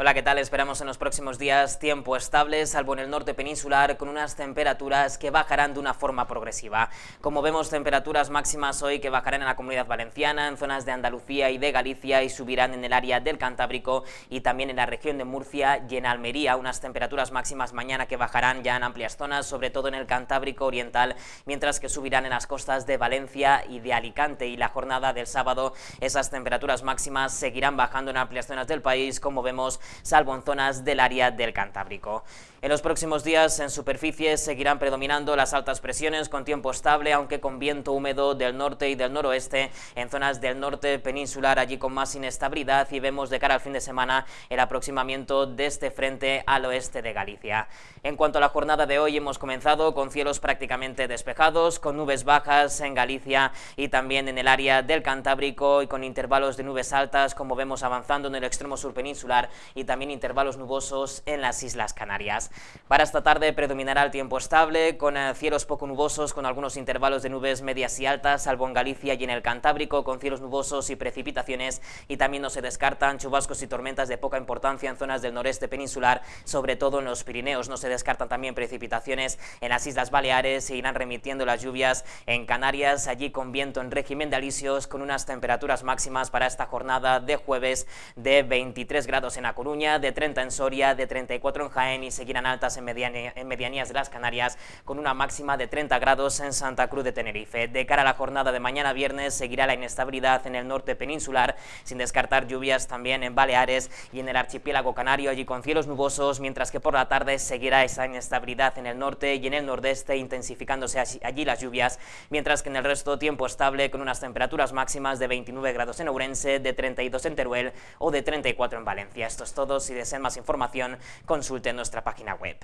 Hola, ¿qué tal? Esperamos en los próximos días tiempo estable, salvo en el norte peninsular, con unas temperaturas que bajarán de una forma progresiva. Como vemos, temperaturas máximas hoy que bajarán en la Comunidad Valenciana, en zonas de Andalucía y de Galicia y subirán en el área del Cantábrico y también en la región de Murcia y en Almería. Unas temperaturas máximas mañana que bajarán ya en amplias zonas, sobre todo en el Cantábrico Oriental, mientras que subirán en las costas de Valencia y de Alicante. Y la jornada del sábado, esas temperaturas máximas seguirán bajando en amplias zonas del país, como vemos salvo en zonas del área del Cantábrico. En los próximos días en superficie seguirán predominando las altas presiones con tiempo estable, aunque con viento húmedo del norte y del noroeste en zonas del norte peninsular, allí con más inestabilidad y vemos de cara al fin de semana el aproximamiento de este frente al oeste de Galicia. En cuanto a la jornada de hoy hemos comenzado con cielos prácticamente despejados, con nubes bajas en Galicia y también en el área del Cantábrico y con intervalos de nubes altas como vemos avanzando en el extremo sur peninsular y también intervalos nubosos en las Islas Canarias. Para esta tarde predominará el tiempo estable, con eh, cielos poco nubosos, con algunos intervalos de nubes medias y altas, salvo en Galicia y en el Cantábrico, con cielos nubosos y precipitaciones, y también no se descartan chubascos y tormentas de poca importancia en zonas del noreste peninsular, sobre todo en los Pirineos. No se descartan también precipitaciones en las Islas Baleares, se irán remitiendo las lluvias en Canarias, allí con viento en régimen de alisios, con unas temperaturas máximas para esta jornada de jueves de 23 grados en Acoruña, de 30 en Soria, de 34 en Jaén y seguirán altas en, en medianías de las Canarias con una máxima de 30 grados en Santa Cruz de Tenerife. De cara a la jornada de mañana viernes seguirá la inestabilidad en el norte peninsular, sin descartar lluvias también en Baleares y en el archipiélago canario, allí con cielos nubosos, mientras que por la tarde seguirá esa inestabilidad en el norte y en el nordeste, intensificándose allí las lluvias, mientras que en el resto tiempo estable con unas temperaturas máximas de 29 grados en Ourense, de 32 en Teruel o de 34 en Valencia. Esto si desean más información, consulten nuestra página web.